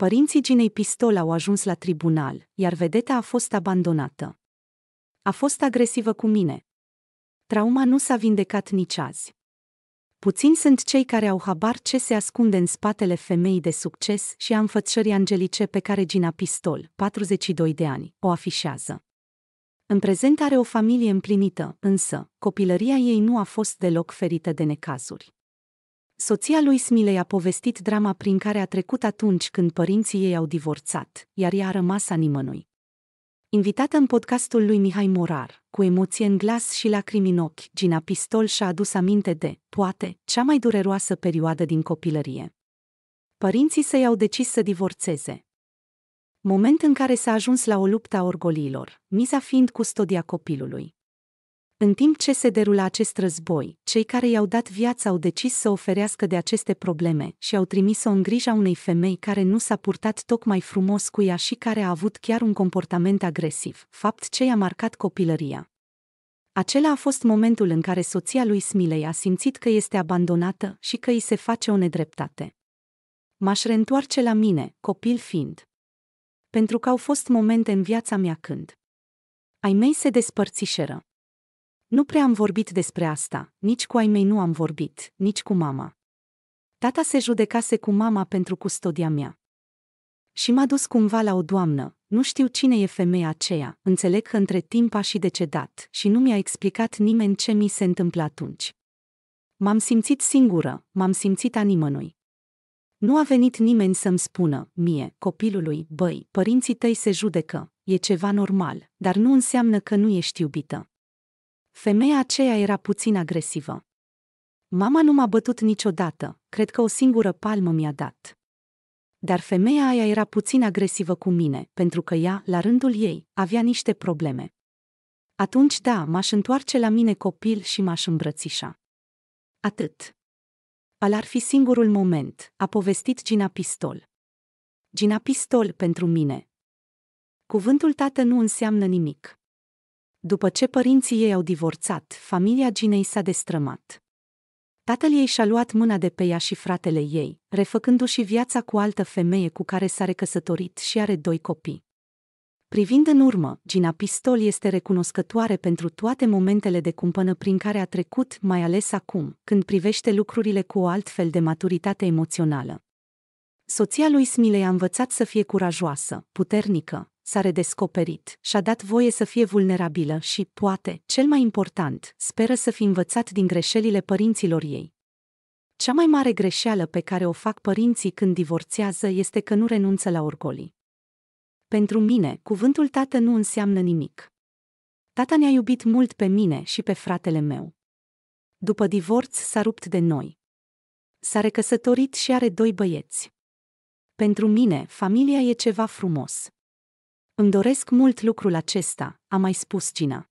Părinții Ginei Pistol au ajuns la tribunal, iar vedeta a fost abandonată. A fost agresivă cu mine. Trauma nu s-a vindecat nici azi. Puțini sunt cei care au habar ce se ascunde în spatele femeii de succes și a înfățării angelice pe care Gina Pistol, 42 de ani, o afișează. În prezent are o familie împlinită, însă copilăria ei nu a fost deloc ferită de necazuri. Soția lui Smiley a povestit drama prin care a trecut atunci când părinții ei au divorțat, iar ea a rămas a nimănui. Invitată în podcastul lui Mihai Morar, cu emoție în glas și lacrimi în ochi, Gina Pistol și-a adus aminte de, poate, cea mai dureroasă perioadă din copilărie. Părinții săi au decis să divorțeze. Moment în care s-a ajuns la o luptă a orgoliilor, miza fiind custodia copilului. În timp ce se derula acest război, cei care i-au dat viața au decis să oferească de aceste probleme și au trimis-o în grija unei femei care nu s-a purtat tocmai frumos cu ea și care a avut chiar un comportament agresiv, fapt ce i-a marcat copilăria. Acela a fost momentul în care soția lui Smiley a simțit că este abandonată și că îi se face o nedreptate. M-aș reîntoarce la mine, copil fiind. Pentru că au fost momente în viața mea când ai mei se despărțișeră nu prea am vorbit despre asta, nici cu ai mei nu am vorbit, nici cu mama. Tata se judecase cu mama pentru custodia mea. Și m-a dus cumva la o doamnă, nu știu cine e femeia aceea, înțeleg că între timp a și decedat și nu mi-a explicat nimeni ce mi se întâmplă atunci. M-am simțit singură, m-am simțit a nimănui. Nu a venit nimeni să-mi spună, mie, copilului, băi, părinții tăi se judecă, e ceva normal, dar nu înseamnă că nu ești iubită. Femeia aceea era puțin agresivă. Mama nu m-a bătut niciodată, cred că o singură palmă mi-a dat. Dar femeia aia era puțin agresivă cu mine, pentru că ea, la rândul ei, avea niște probleme. Atunci da, m-aș întoarce la mine copil și m-aș îmbrățișa. Atât. Al ar fi singurul moment, a povestit Gina Pistol. Gina Pistol pentru mine. Cuvântul tată nu înseamnă nimic. După ce părinții ei au divorțat, familia Ginei s-a destrămat. Tatăl ei și-a luat mâna de pe ea și fratele ei, refăcându-și viața cu altă femeie cu care s-a recăsătorit și are doi copii. Privind în urmă, Gina Pistol este recunoscătoare pentru toate momentele de cumpănă prin care a trecut, mai ales acum, când privește lucrurile cu o altfel de maturitate emoțională. Soția lui Smile a învățat să fie curajoasă, puternică, s-a redescoperit și-a dat voie să fie vulnerabilă și, poate, cel mai important, speră să fi învățat din greșelile părinților ei. Cea mai mare greșeală pe care o fac părinții când divorțează este că nu renunță la orgolii. Pentru mine, cuvântul tată nu înseamnă nimic. Tata ne-a iubit mult pe mine și pe fratele meu. După divorț s-a rupt de noi. S-a recăsătorit și are doi băieți. Pentru mine, familia e ceva frumos. Îmi doresc mult lucrul acesta, a mai spus Gina.